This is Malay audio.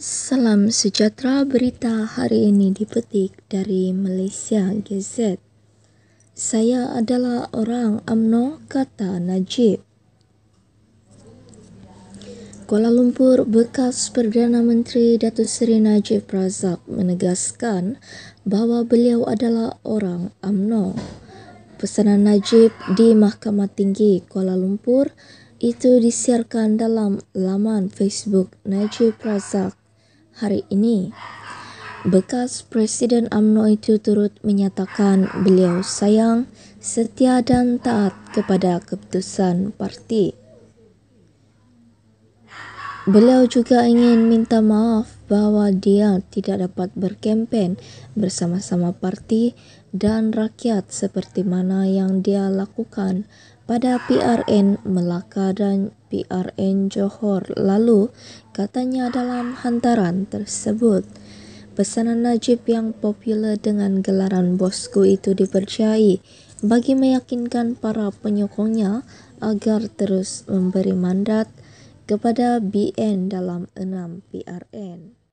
Salam sejahtera berita hari ini dipetik dari Malaysia Gazette. Saya adalah orang amno, kata Najib. Kuala Lumpur bekas Perdana Menteri Datuk Seri Najib Razak menegaskan bahawa beliau adalah orang amno pesanan Najib di Mahkamah Tinggi Kuala Lumpur itu disiarkan dalam laman Facebook Najib Razak hari ini. Bekas Presiden UMNO itu turut menyatakan beliau sayang, setia dan taat kepada keputusan parti. Beliau juga ingin minta maaf bahwa dia tidak dapat berkempen bersama-sama parti dan rakyat seperti mana yang dia lakukan pada PRN Melaka dan PRN Johor lalu katanya dalam hantaran tersebut pesanan Najib yang popular dengan gelaran bosku itu dipercayai bagi meyakinkan para penyokongnya agar terus memberi mandat kepada BN dalam 6 PRN.